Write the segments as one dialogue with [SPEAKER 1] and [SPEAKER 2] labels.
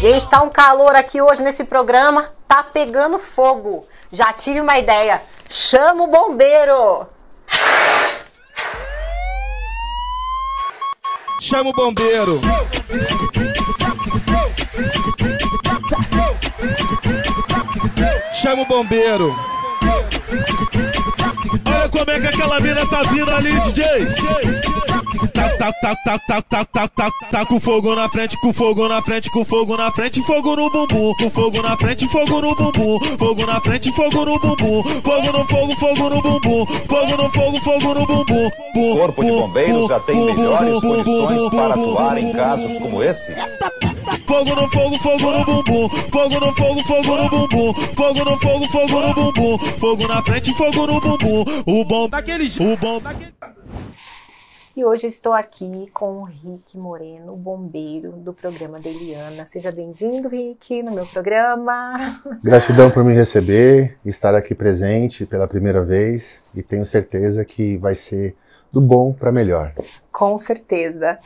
[SPEAKER 1] Gente, tá um calor aqui hoje nesse programa, tá pegando fogo. Já tive uma ideia. Chama o bombeiro.
[SPEAKER 2] Chama o bombeiro. Chama o bombeiro. Olha como é que aquela mina tá vindo ali, DJ. Tá, tá, tá, tá, tá, tá, tá, tá, tá com fogo na frente, com fogo na frente, com fogo na frente, fogo no bumbum, com fogo na frente, fogo no bumbum,
[SPEAKER 1] fogo na frente, fogo no bumbum, fogo no fogo, fogo no bumbum, fogo no fogo, fogo no bumbum. Corpo de bombeiros já tem melhores condições para atuar em casos como esse
[SPEAKER 2] fogo no fogo, fogo no bumbum, fogo no fogo, fogo no bumbum, fogo no fogo, fogo no bumbum, fogo na frente, fogo no bumbum, o bom daquele, o bom daquele.
[SPEAKER 1] E hoje estou aqui com o Rick Moreno, bombeiro do programa Deliana. Seja bem-vindo, Rick, no meu programa.
[SPEAKER 2] Gratidão por me receber, estar aqui presente pela primeira vez e tenho certeza que vai ser do bom para melhor.
[SPEAKER 1] Com certeza.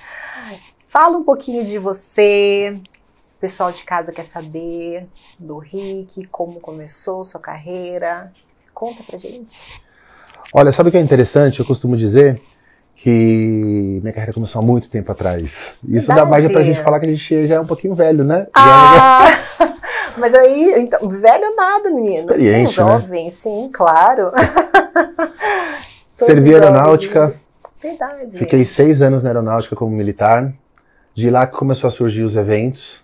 [SPEAKER 1] Fala um pouquinho de você, pessoal de casa quer saber do Rick, como começou sua carreira. Conta pra gente.
[SPEAKER 2] Olha, sabe o que é interessante? Eu costumo dizer que minha carreira começou há muito tempo atrás. Isso Verdade. dá mais pra gente falar que a gente já é um pouquinho velho, né? Ah!
[SPEAKER 1] Já... É Mas aí, então, velho nada, menino. É Experiente, sim, né? jovem, né? sim, claro. Servi aeronáutica. Verdade. Fiquei
[SPEAKER 2] seis anos na aeronáutica como militar. De lá que começou a surgir os eventos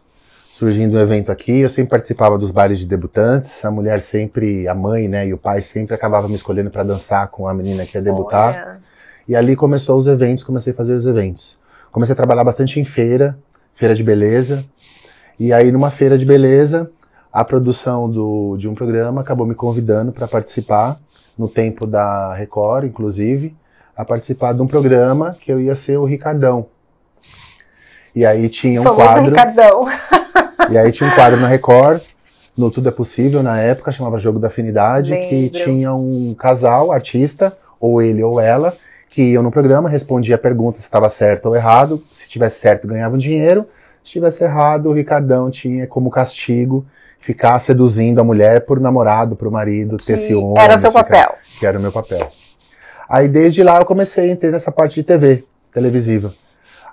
[SPEAKER 2] surgindo um evento aqui, eu sempre participava dos bailes de debutantes, a mulher sempre, a mãe, né, e o pai sempre acabava me escolhendo para dançar com a menina que ia debutar. Olha. E ali começou os eventos, comecei a fazer os eventos. Comecei a trabalhar bastante em feira, feira de beleza. E aí numa feira de beleza, a produção do, de um programa acabou me convidando para participar no tempo da Record, inclusive, a participar de um programa que eu ia ser o Ricardão. E aí tinha um Sou quadro.
[SPEAKER 1] Ricardão.
[SPEAKER 2] E aí tinha um quadro na Record, no Tudo é Possível, na época, chamava Jogo da Afinidade, Lembro. que tinha um casal, artista, ou ele ou ela, que iam no programa, respondia a pergunta se estava certo ou errado. Se tivesse certo, ganhava dinheiro. Se tivesse errado, o Ricardão tinha como castigo ficar seduzindo a mulher por namorado, por marido, que ter ciúmes. Era seu ficar, papel. Que era o meu papel. Aí desde lá eu comecei a entrar nessa parte de TV, televisiva.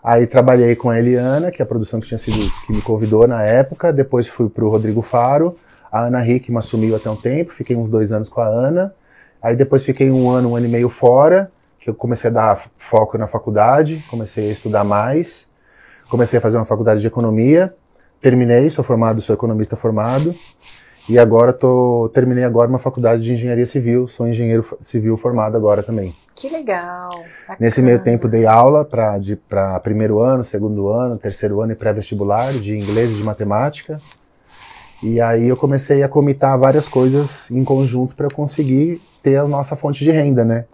[SPEAKER 2] Aí trabalhei com a Eliana, que é a produção que tinha sido que me convidou na época. Depois fui para o Rodrigo Faro. A Ana Hickman assumiu até um tempo. Fiquei uns dois anos com a Ana. Aí depois fiquei um ano, um ano e meio fora, que eu comecei a dar foco na faculdade, comecei a estudar mais, comecei a fazer uma faculdade de economia. Terminei, sou formado, sou economista formado. E agora tô, terminei agora uma faculdade de engenharia civil, sou engenheiro civil formado agora também.
[SPEAKER 1] Que legal!
[SPEAKER 2] Bacana. Nesse meio tempo dei aula para primeiro ano, segundo ano, terceiro ano e pré-vestibular de inglês e de matemática. E aí eu comecei a comitar várias coisas em conjunto para conseguir ter a nossa fonte de renda, né?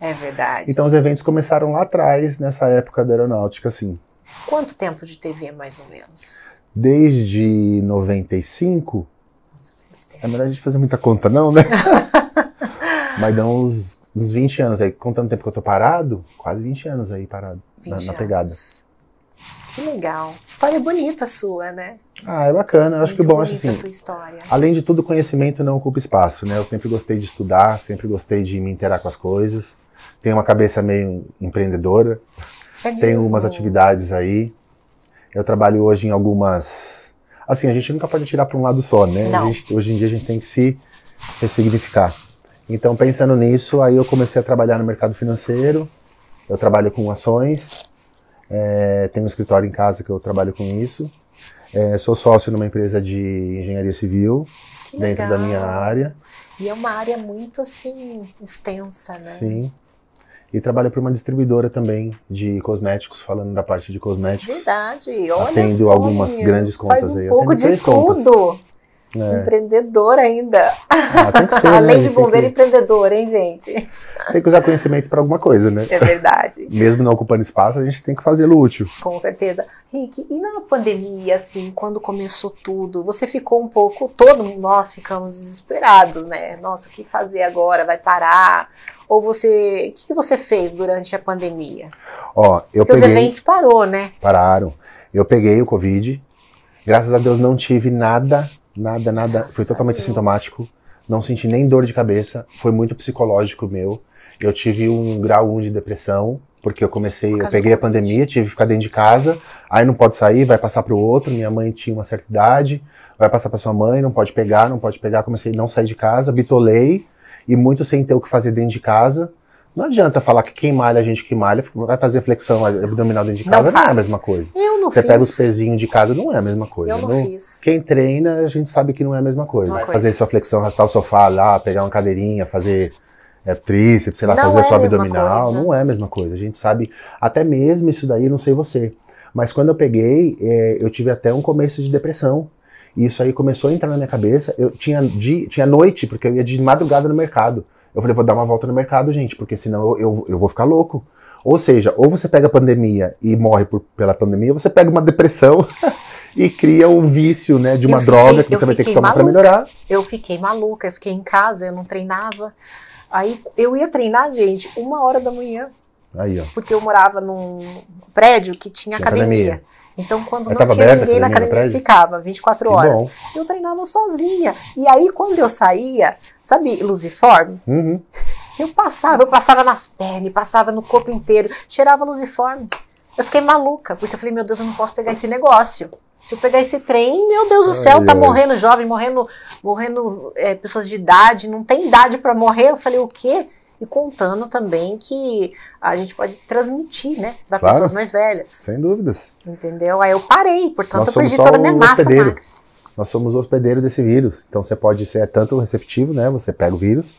[SPEAKER 1] É verdade. Então os
[SPEAKER 2] eventos começaram lá atrás, nessa época da aeronáutica, assim.
[SPEAKER 1] Quanto tempo de TV, mais ou menos?
[SPEAKER 2] Desde 95 nossa, É melhor a gente fazer muita conta, não, né? Vai dar uns, uns 20 anos aí. Contando o tempo que eu tô parado, quase 20 anos aí parado na, na, pegada. Anos.
[SPEAKER 1] Que legal. História bonita sua, né?
[SPEAKER 2] Ah, é bacana. Eu acho Muito que é bom, acho assim. Tua história. Além de tudo, conhecimento não ocupa espaço, né? Eu sempre gostei de estudar, sempre gostei de me interar com as coisas. Tenho uma cabeça meio empreendedora. É Tenho algumas atividades aí. Eu trabalho hoje em algumas Assim, a gente nunca pode tirar para um lado só, né? Gente, hoje em dia a gente tem que se ressignificar. Então, pensando nisso, aí eu comecei a trabalhar no mercado financeiro. Eu trabalho com ações. É, tenho um escritório em casa que eu trabalho com isso. É, sou sócio numa empresa de engenharia civil que dentro legal. da minha área.
[SPEAKER 1] E é uma área muito assim extensa, né?
[SPEAKER 2] Sim. E trabalha para uma distribuidora também de cosméticos, falando da parte de cosméticos.
[SPEAKER 1] Verdade, olha Atendo só, algumas grandes contas faz um aí. pouco de tudo. Contas. É. Empreendedor ainda. Ah, ser, Além né? de bombeiro, que... empreendedor, hein, gente? Tem que
[SPEAKER 2] usar conhecimento para alguma coisa, né? É verdade. Mesmo não ocupando espaço, a gente tem que fazê-lo útil.
[SPEAKER 1] Com certeza. Rick, e na pandemia, assim, quando começou tudo, você ficou um pouco, todo nós ficamos desesperados, né? Nossa, o que fazer agora? Vai parar? Ou você, o que, que você fez durante a pandemia?
[SPEAKER 2] Ó, eu Porque peguei... os eventos
[SPEAKER 1] parou, né?
[SPEAKER 2] Pararam. Eu peguei o Covid. Graças a Deus não tive nada Nada, nada. Nossa, foi totalmente Deus. assintomático. Não senti nem dor de cabeça. Foi muito psicológico meu. Eu tive um grau 1 de depressão, porque eu comecei, eu peguei a pandemia, tive que ficar dentro de casa, aí não pode sair, vai passar para o outro. Minha mãe tinha uma certa idade, vai passar para sua mãe, não pode pegar, não pode pegar. Comecei a não sair de casa, bitolei, e muito sem ter o que fazer dentro de casa. Não adianta falar que quem malha, a gente que malha, vai fazer flexão abdominal dentro de casa, não, não é a mesma coisa. Eu não Você fiz. pega os pezinhos de casa, não é a mesma coisa. Eu não, não, fiz. Quem treina, a gente sabe que não é a mesma coisa. Uma coisa. fazer sua flexão, arrastar o sofá lá, pegar uma cadeirinha, fazer é, tríceps, sei lá, não fazer é sua abdominal. Coisa. Não é a mesma coisa. A gente sabe, até mesmo isso daí, não sei você. Mas quando eu peguei, é, eu tive até um começo de depressão. E isso aí começou a entrar na minha cabeça. Eu tinha, dia, tinha noite, porque eu ia de madrugada no mercado. Eu falei, vou dar uma volta no mercado, gente, porque senão eu, eu, eu vou ficar louco. Ou seja, ou você pega a pandemia e morre por, pela pandemia, ou você pega uma depressão e cria um vício, né, de uma fiquei, droga que você vai ter que tomar para melhorar.
[SPEAKER 1] Eu fiquei maluca, eu fiquei em casa, eu não treinava. Aí eu ia treinar, gente, uma hora da manhã. Aí, ó. Porque eu morava num prédio que tinha, tinha academia. academia. Então, quando eu não tinha aberta, ninguém na academia, ficava 24 horas. Eu treinava sozinha. E aí, quando eu saía, sabe, luziforme? Uhum. Eu passava, eu passava nas pernas, passava no corpo inteiro, cheirava luziforme. Eu fiquei maluca, porque eu falei, meu Deus, eu não posso pegar esse negócio. Se eu pegar esse trem, meu Deus do céu, ai, tá ai. morrendo jovem, morrendo, morrendo é, pessoas de idade, não tem idade para morrer. Eu falei, o quê? e contando também que a gente pode transmitir, né, para claro, pessoas mais velhas.
[SPEAKER 2] Sem dúvidas.
[SPEAKER 1] Entendeu? Aí eu parei, portanto eu perdi toda a minha massa hospedeiro. magra.
[SPEAKER 2] Nós somos hospedeiro desse vírus, então você pode ser tanto receptivo, né, você pega o vírus,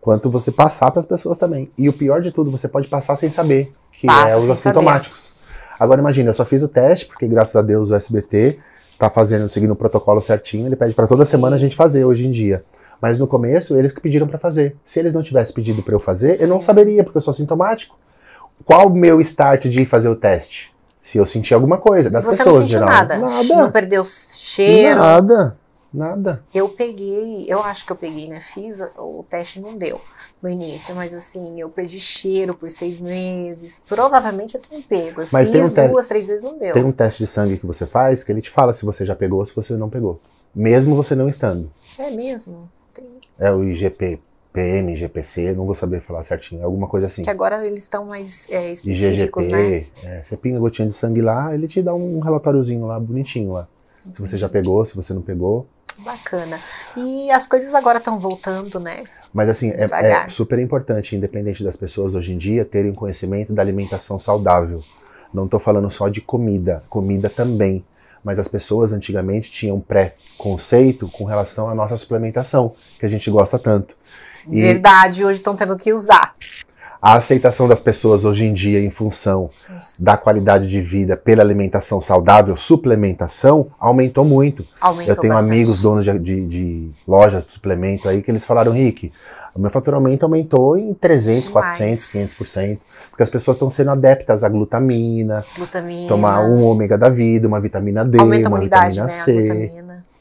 [SPEAKER 2] quanto você passar para as pessoas também. E o pior de tudo, você pode passar sem saber, que Passa é os assintomáticos. Saber. Agora imagina, eu só fiz o teste, porque graças a Deus o SBT tá fazendo, seguindo o protocolo certinho, ele pede para toda semana a gente fazer hoje em dia. Mas no começo, eles que pediram para fazer. Se eles não tivessem pedido para eu fazer, sim, eu não saberia, porque eu sou sintomático. Qual o meu start de fazer o teste? Se eu sentir alguma coisa das Você pessoas, não sentiu geral. nada. nada. Não perdeu cheiro. Nada.
[SPEAKER 1] Nada. Eu peguei, eu acho que eu peguei, né? Fiz, o teste não deu no início, mas assim, eu perdi cheiro por seis meses. Provavelmente eu tenho pego. Eu mas fiz um duas, três vezes, não deu. Tem um
[SPEAKER 2] teste de sangue que você faz que ele te fala se você já pegou ou se você não pegou. Mesmo você não estando.
[SPEAKER 1] É mesmo?
[SPEAKER 2] É o IGP, PM, GPC, não vou saber falar certinho, é alguma coisa assim. Que
[SPEAKER 1] agora eles estão mais é, específicos, IGGP,
[SPEAKER 2] né? É, você pinga gotinha de sangue lá, ele te dá um relatóriozinho lá, bonitinho lá. Entendi. Se você já pegou, se você não pegou.
[SPEAKER 1] Bacana. E as coisas agora estão voltando, né?
[SPEAKER 2] Mas assim, é, é, super importante, independente das pessoas hoje em dia, terem um conhecimento da alimentação saudável. Não estou falando só de comida, comida também mas as pessoas antigamente tinham pré-conceito com relação à nossa suplementação, que a gente gosta tanto. E...
[SPEAKER 1] Verdade, hoje estão tendo que usar
[SPEAKER 2] a aceitação das pessoas hoje em dia em função da qualidade de vida pela alimentação saudável, suplementação, aumentou muito. Aumentou Eu tenho bastante. amigos donos de, de, de, lojas de suplemento aí que eles falaram, Rick, o meu faturamento aumentou em 300, Demais. 400, 500%, porque as pessoas estão sendo adeptas à glutamina,
[SPEAKER 1] glutamina, tomar um
[SPEAKER 2] ômega da vida, uma vitamina D, Aumenta uma vitamina né? C.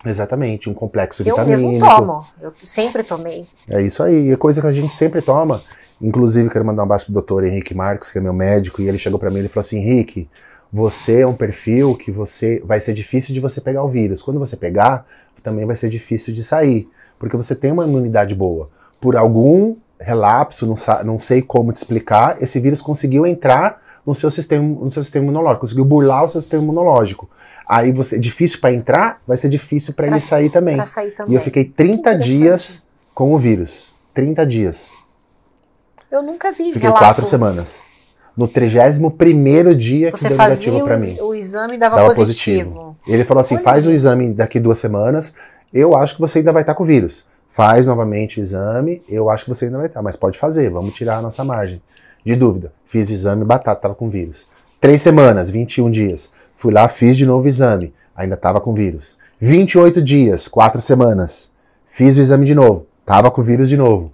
[SPEAKER 2] Exatamente, um complexo vitamínico. Eu mesmo tomo,
[SPEAKER 1] eu sempre tomei.
[SPEAKER 2] É isso aí, é coisa que a gente sempre toma Inclusive, quero mandar um abraço pro doutor Henrique Marques, que é meu médico, e ele chegou para mim e falou assim: Henrique, você é um perfil que você vai ser difícil de você pegar o vírus. Quando você pegar, também vai ser difícil de sair, porque você tem uma imunidade boa. Por algum relapso, não, não sei como te explicar, esse vírus conseguiu entrar no seu sistema, no seu sistema imunológico, conseguiu burlar o seu sistema imunológico. Aí você difícil para entrar, vai ser difícil para ele sair também. sair também. E eu fiquei 30 dias com o vírus. 30 dias.
[SPEAKER 1] Eu nunca vi Fiquei relato. quatro
[SPEAKER 2] semanas. No 31 dia Você que deu negativo para mim. O
[SPEAKER 1] exame dava, dava positivo. positivo.
[SPEAKER 2] Ele falou assim: faz gente. o exame daqui duas semanas, eu acho que você ainda vai estar tá com o vírus. Faz novamente o exame, eu acho que você ainda vai estar, tá, mas pode fazer, vamos tirar a nossa margem. De dúvida, fiz o exame, batata, estava com vírus. Três semanas, 21 dias. Fui lá, fiz de novo o exame, ainda estava com vírus. 28 dias, quatro semanas. Fiz o exame de novo, tava com vírus de novo.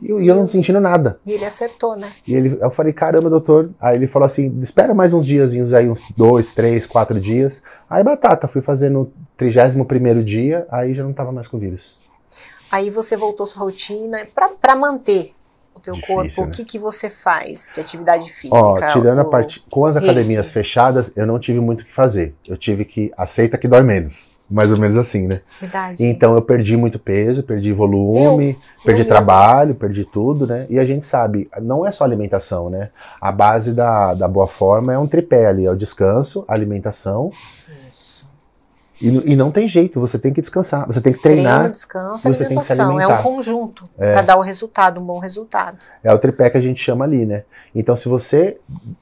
[SPEAKER 2] E eu, eu não sentindo nada.
[SPEAKER 1] E ele acertou, né?
[SPEAKER 2] E ele, eu falei, caramba, doutor. Aí ele falou assim: espera mais uns diazinhos aí, uns dois, três, quatro dias. Aí batata, fui fazer no 31 dia, aí já não tava mais com vírus.
[SPEAKER 1] Aí você voltou sua rotina é para manter o teu Difícil, corpo. Né? O que, que você faz de atividade física? Ó, tirando ou... a parte.
[SPEAKER 2] Com as academias fechadas, eu não tive muito o que fazer. Eu tive que aceita que dói menos mais ou menos assim, né? Verdade. Então eu perdi muito peso, perdi volume, eu, perdi eu assim? trabalho, perdi tudo, né? E a gente sabe, não é só alimentação, né? A base da, da boa forma é um tripé ali, é o descanso, alimentação. Isso. E, e, não tem jeito, você tem que descansar, você tem que treinar. Treino, descanso, você alimentação, tem que se alimentar. é um conjunto é. para dar o
[SPEAKER 1] resultado, um bom resultado.
[SPEAKER 2] É o tripé que a gente chama ali, né? Então se você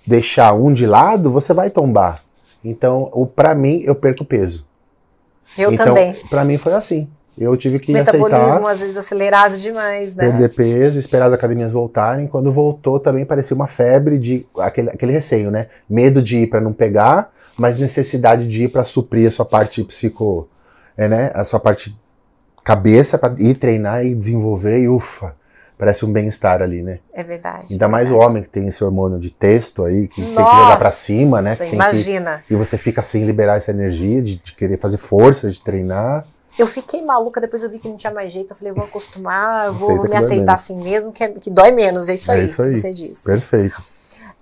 [SPEAKER 2] deixar um de lado, você vai tombar. Então, para mim, eu perco peso. Eu então, também. Para mim foi assim. Eu tive que Metabolismo, aceitar. Metabolismo
[SPEAKER 1] às vezes acelerado demais, né? Perder
[SPEAKER 2] peso, esperar as academias voltarem. Quando voltou também parecia uma febre de aquele, aquele receio, né? Medo de ir para não pegar, mas necessidade de ir para suprir a sua parte psico, é, né? A sua parte cabeça para ir treinar e desenvolver e ufa, parece um bem-estar ali, né?
[SPEAKER 1] É verdade. Ainda é mais o homem
[SPEAKER 2] que tem esse hormônio de texto aí, que Nossa, tem que jogar pra cima, né? imagina. Que, e você fica sem liberar essa energia de, de, querer fazer força, de treinar.
[SPEAKER 1] Eu fiquei maluca, depois eu vi que não tinha mais jeito. Eu falei, vou acostumar, vou me aceitar assim mesmo, que, é, que dói menos. É isso, é aí, isso aí que você disse. Perfeito.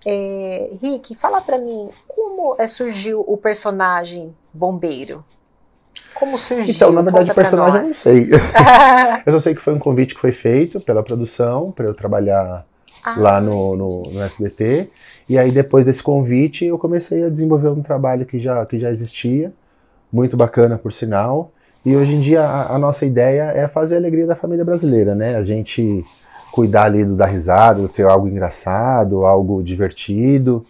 [SPEAKER 1] É, Rick, fala para mim, como eh, surgiu o personagem bombeiro? Como surgiu? Então, na verdade, o personagem eu não sei.
[SPEAKER 2] eu só sei que foi um convite que foi feito pela produção para eu trabalhar ah, lá no, no, no, SBT. E aí, depois desse convite, eu comecei a desenvolver um trabalho que já, que já existia, muito bacana, por sinal. E hoje em dia, a, a nossa ideia é fazer a alegria da família brasileira, né? A gente cuidar ali do dar risada, do ser algo engraçado, algo divertido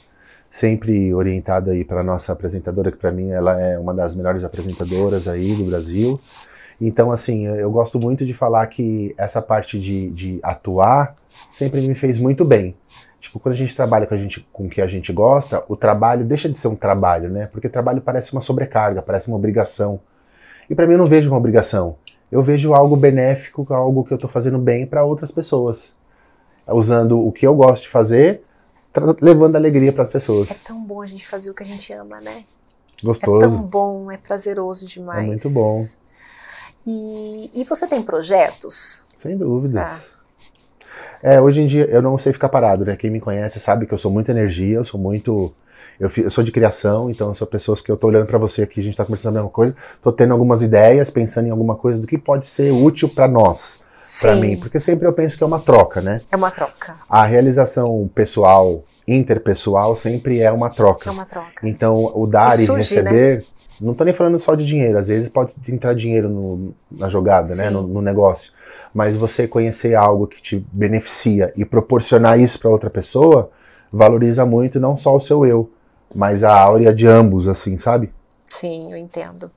[SPEAKER 2] sempre orientada aí para nossa apresentadora, que para mim ela é uma das melhores apresentadoras aí do Brasil. Então, assim, eu gosto muito de falar que essa parte de, de atuar sempre me fez muito bem. Tipo, quando a gente trabalha com, a gente, com o que a gente gosta, o trabalho deixa de ser um trabalho, né? Porque trabalho parece uma sobrecarga, parece uma obrigação. E para mim eu não vejo uma obrigação. Eu vejo algo benéfico, algo que eu estou fazendo bem para outras pessoas. Usando o que eu gosto de fazer Tá levando alegria para as pessoas. É
[SPEAKER 1] tão bom a gente fazer o que a gente ama, né? Gostoso. É tão bom, é prazeroso demais. É muito bom. E, e você tem projetos?
[SPEAKER 2] Sem dúvidas.
[SPEAKER 1] Ah.
[SPEAKER 2] É, hoje em dia eu não sei ficar parado, né? Quem me conhece sabe que eu sou muito energia, eu sou muito eu, eu, sou de criação, então sou pessoas que eu estou olhando para você aqui, a gente está conversando a mesma coisa, estou tendo algumas ideias, pensando em alguma coisa do que pode ser útil para nós para mim, porque sempre eu penso que é uma troca, né? É
[SPEAKER 1] uma troca.
[SPEAKER 2] A realização pessoal, interpessoal, sempre é uma troca. É uma troca. Então, o dar e, surge, né? receber, né? não tô nem falando só de dinheiro, às vezes pode entrar dinheiro no, na jogada, Sim. né, no, no, negócio, mas você conhecer algo que te beneficia e proporcionar isso para outra pessoa, valoriza muito não só o seu eu, mas a áurea de ambos, assim, sabe?
[SPEAKER 1] Sim, eu entendo.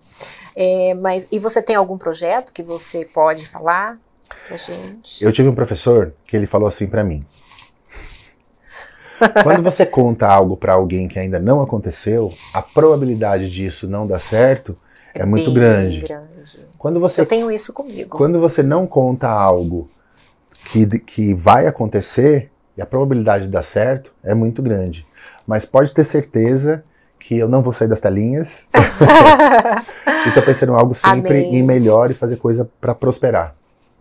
[SPEAKER 1] É, mas e você tem algum projeto que você pode falar? pra gente.
[SPEAKER 2] Eu tive um professor que ele falou assim para mim. Quando você conta algo para alguém que ainda não aconteceu, a probabilidade disso não dar certo é, é muito grande.
[SPEAKER 1] grande. Quando você, Eu tenho isso comigo. Quando
[SPEAKER 2] você não conta algo que, que vai acontecer, e a probabilidade de dar certo é muito grande. Mas pode ter certeza que eu não vou sair das telinhas.
[SPEAKER 1] e
[SPEAKER 2] tô pensando em algo sempre Amém. e melhor e fazer coisa para prosperar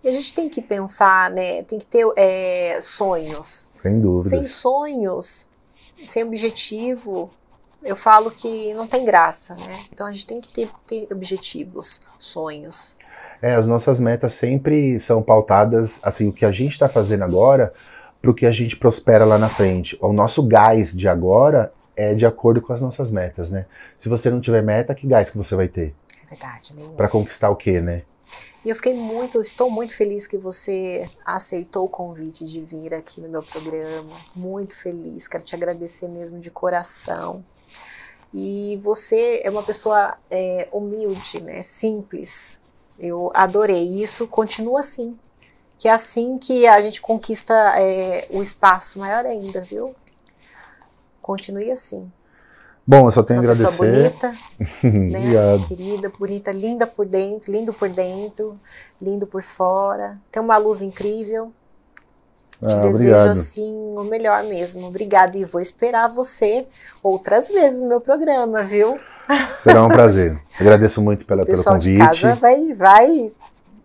[SPEAKER 1] a gente tem que pensar, né? Tem que ter é, sonhos. Sem dúvida. Sem sonhos, sem objetivo, eu falo que não tem graça, né? Então a gente tem que ter, ter objetivos, sonhos.
[SPEAKER 2] É, as nossas metas sempre são pautadas, assim, o que a gente está fazendo agora para o que a gente prospera lá na frente. O nosso gás de agora é de acordo com as nossas metas, né? Se você não tiver meta, que gás que você vai ter? É
[SPEAKER 1] verdade, nenhum. Né? Para
[SPEAKER 2] conquistar o quê, né?
[SPEAKER 1] E eu fiquei muito, estou muito feliz que você aceitou o convite de vir aqui no meu programa. Muito feliz, quero te agradecer mesmo de coração. E você é uma pessoa é, humilde, né? Simples. Eu adorei isso. Continua assim. Que é assim que a gente conquista é, o espaço maior ainda, viu? Continue assim.
[SPEAKER 2] Bom, eu só tenho a agradecer. Pessoa bonita, né?
[SPEAKER 1] Querida, bonita, linda por dentro, lindo por dentro, lindo por fora. Tem uma luz incrível.
[SPEAKER 2] Te ah, desejo
[SPEAKER 1] assim o melhor mesmo. Obrigado e vou esperar você outras vezes no meu programa, viu? Será um
[SPEAKER 2] prazer. Agradeço muito pela, pelo convite. pessoal de casa
[SPEAKER 1] vai, vai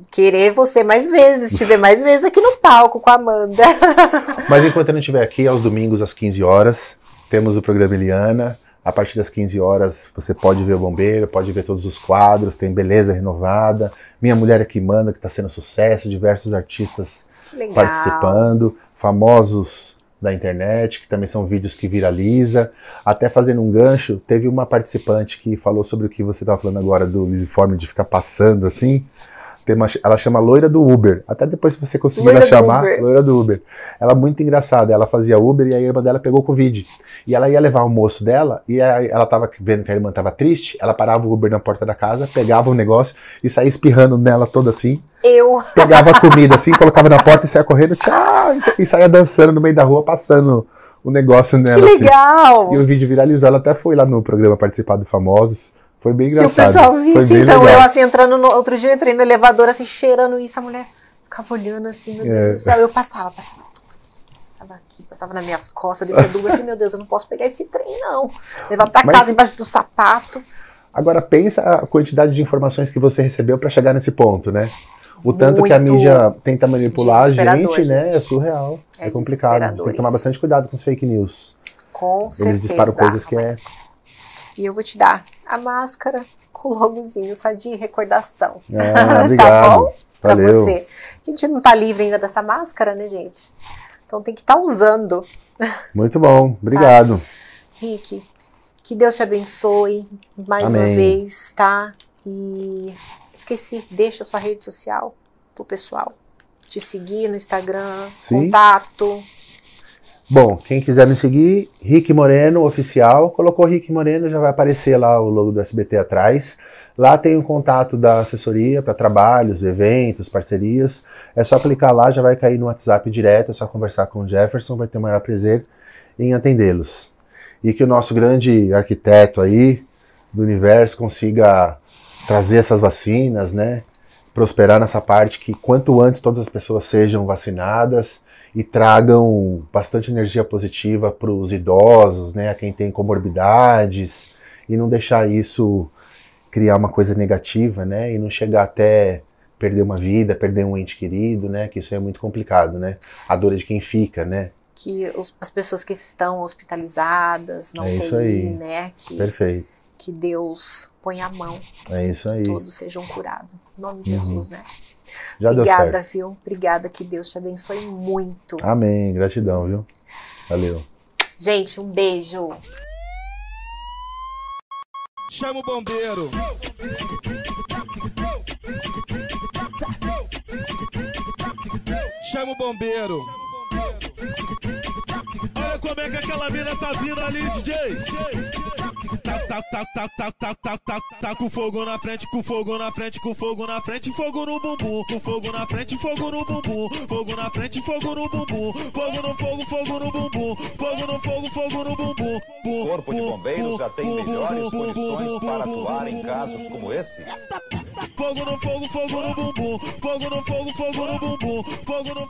[SPEAKER 1] querer você mais vezes, te ver mais vezes aqui no palco com a Amanda.
[SPEAKER 2] Mas enquanto eu não estiver aqui, aos domingos às 15 horas, temos o programa Eliana. A partir das 15 horas você pode ver o bombeiro, pode ver todos os quadros, tem Beleza Renovada, Minha Mulher é que Manda, que está sendo sucesso, diversos artistas participando, famosos da internet, que também são vídeos que viraliza. Até fazendo um gancho, teve uma participante que falou sobre o que você estava falando agora do uniforme de ficar passando assim. Tem uma, ela chama Loira do Uber. Até depois, se você conseguir loira chamar, do Loira do Uber. Ela é muito engraçada. Ela fazia Uber e a irmã dela pegou Covid. E ela ia levar o moço dela e ela tava vendo que a irmã tava triste. Ela parava o Uber na porta da casa, pegava o negócio e saía espirrando nela toda assim. Eu. Pegava a comida assim, colocava na porta e saía correndo, tchau! E saía dançando no meio da rua, passando o negócio nela. Que assim. legal! Assim. E o vídeo viralizou. Ela até foi lá no programa participar do Famosos. Foi bem engraçado. Se o pessoal visse, então, legal. eu assim,
[SPEAKER 1] entrando no. Outro dia eu entrei no elevador, assim, cheirando isso, a mulher ficava olhando assim, meu Deus é. do céu. Eu passava, passava passava aqui, passava nas minhas costas, descia do meu Deus, eu não posso pegar esse trem, não. Levar para casa Mas... embaixo do sapato.
[SPEAKER 2] Agora pensa a quantidade de informações que você recebeu para chegar nesse ponto, né? O tanto Muito que a mídia tenta manipular a gente, gente, né? É surreal. É, é complicado. Tem que tomar bastante cuidado com os fake news.
[SPEAKER 1] Com Eles certeza. Eles disparam coisas que é. E eu vou te dar a máscara com o logozinho, só de recordação. Ah, obrigado. tá bom? Pra Valeu. você. A gente não tá livre ainda dessa máscara, né, gente? Então tem que estar tá usando.
[SPEAKER 2] Muito bom, obrigado.
[SPEAKER 1] Tá? Rick, que Deus te abençoe mais Amém. uma vez, tá? E esqueci, deixa sua rede social pro pessoal te seguir no Instagram, Sim. contato.
[SPEAKER 2] Bom, quem quiser me seguir, Rick Moreno Oficial, colocou Rick Moreno, já vai aparecer lá o logo do SBT atrás. Lá tem o um contato da assessoria para trabalhos, eventos, parcerias. É só clicar lá, já vai cair no WhatsApp direto, é só conversar com o Jefferson, vai ter o maior prazer em atendê-los. E que o nosso grande arquiteto aí do universo consiga trazer essas vacinas, né? Prosperar nessa parte que quanto antes todas as pessoas sejam vacinadas e tragam bastante energia positiva para os idosos, né, a quem tem comorbidades, e não deixar isso criar uma coisa negativa, né, e não chegar até perder uma vida, perder um ente querido, né, que isso é muito complicado, né, a dor de quem fica, né.
[SPEAKER 1] Que os, as pessoas que estão hospitalizadas não é têm, né, que... Perfeito que Deus ponha a mão.
[SPEAKER 2] É isso aí. Que todos
[SPEAKER 1] sejam curados. Em nome de uhum. Jesus, né? Já Obrigada, deu certo. viu? Obrigada, que Deus te abençoe muito.
[SPEAKER 2] Amém. Gratidão, viu? Valeu.
[SPEAKER 1] Gente, um beijo. Chama o bombeiro.
[SPEAKER 2] Chama o bombeiro. Olha como é que aquela mina tá vindo ali, DJ. Tá, tá, tá, tá, tá, tá, tá, tá, tá com fogo na frente, com fogo na frente, com fogo na frente, fogo no bumbum, com fogo na frente, fogo no
[SPEAKER 1] bumbum, fogo na frente, fogo no bumbum, fogo no fogo, fogo no bumbum, fogo no fogo, fogo no bumbum. Corpo de bombeiros já tem melhores condições para atuar em casos como esse. Fogo no fogo, fogo no bumbum, fogo no fogo, fogo no
[SPEAKER 2] bumbum, fogo no